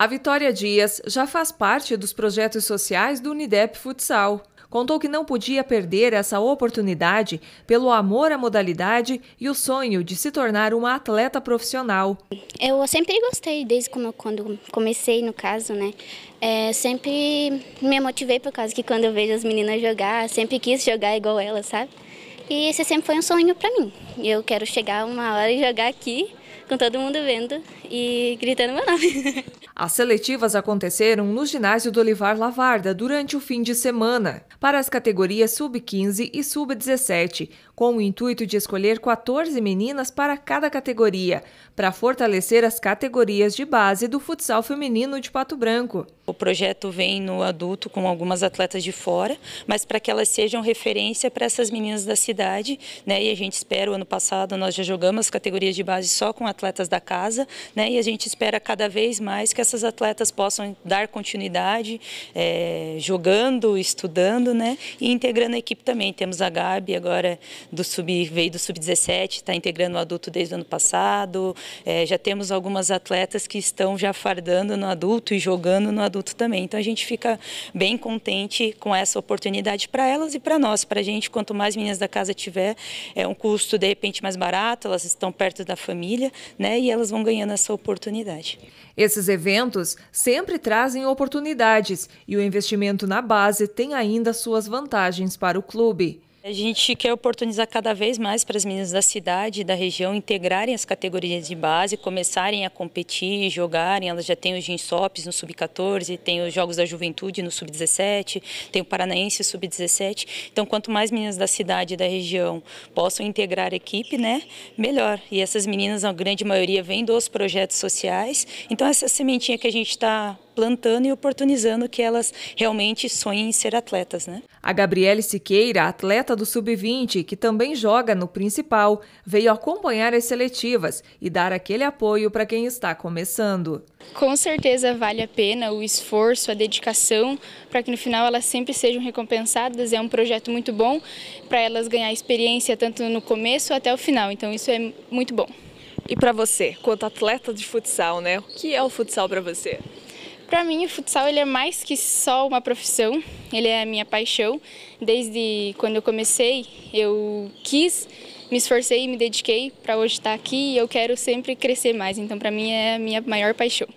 A Vitória Dias já faz parte dos projetos sociais do Unidep Futsal. Contou que não podia perder essa oportunidade pelo amor à modalidade e o sonho de se tornar uma atleta profissional. Eu sempre gostei, desde quando comecei, no caso, né? É, sempre me motivei por causa que quando eu vejo as meninas jogar, sempre quis jogar igual elas, sabe? E esse sempre foi um sonho para mim. Eu quero chegar uma hora e jogar aqui com todo mundo vendo e gritando meu nome. As seletivas aconteceram no ginásio do Olivar Lavarda durante o fim de semana, para as categorias sub-15 e sub-17, com o intuito de escolher 14 meninas para cada categoria, para fortalecer as categorias de base do futsal feminino de Pato Branco. O projeto vem no adulto com algumas atletas de fora, mas para que elas sejam referência para essas meninas da cidade, né? E a gente espera, o ano passado nós já jogamos as categorias de base só com com atletas da casa, né? E a gente espera cada vez mais que essas atletas possam dar continuidade, é, jogando, estudando, né? E integrando a equipe também. Temos a Gabi agora do sub, veio do sub-17, está integrando o adulto desde o ano passado. É, já temos algumas atletas que estão já fardando no adulto e jogando no adulto também. Então a gente fica bem contente com essa oportunidade para elas e para nós, para a gente. Quanto mais meninas da casa tiver, é um custo de repente mais barato, elas estão perto da família né? E elas vão ganhando essa oportunidade. Esses eventos sempre trazem oportunidades e o investimento na base tem ainda suas vantagens para o clube. A gente quer oportunizar cada vez mais para as meninas da cidade e da região integrarem as categorias de base, começarem a competir, jogarem. Elas já têm os Ginsops no Sub-14, tem os Jogos da Juventude no Sub-17, tem o Paranaense Sub-17. Então, quanto mais meninas da cidade e da região possam integrar a equipe, né, melhor. E essas meninas, a grande maioria, vêm dos projetos sociais. Então, essa sementinha que a gente está plantando e oportunizando que elas realmente sonhem em ser atletas. Né? A Gabriele Siqueira, atleta do Sub-20, que também joga no principal, veio acompanhar as seletivas e dar aquele apoio para quem está começando. Com certeza vale a pena o esforço, a dedicação, para que no final elas sempre sejam recompensadas. É um projeto muito bom para elas ganhar experiência tanto no começo até o final. Então isso é muito bom. E para você, quanto atleta de futsal, né? O que é o futsal para você? Para mim, o futsal ele é mais que só uma profissão, ele é a minha paixão. Desde quando eu comecei, eu quis, me esforcei e me dediquei para hoje estar aqui e eu quero sempre crescer mais. Então, para mim, é a minha maior paixão.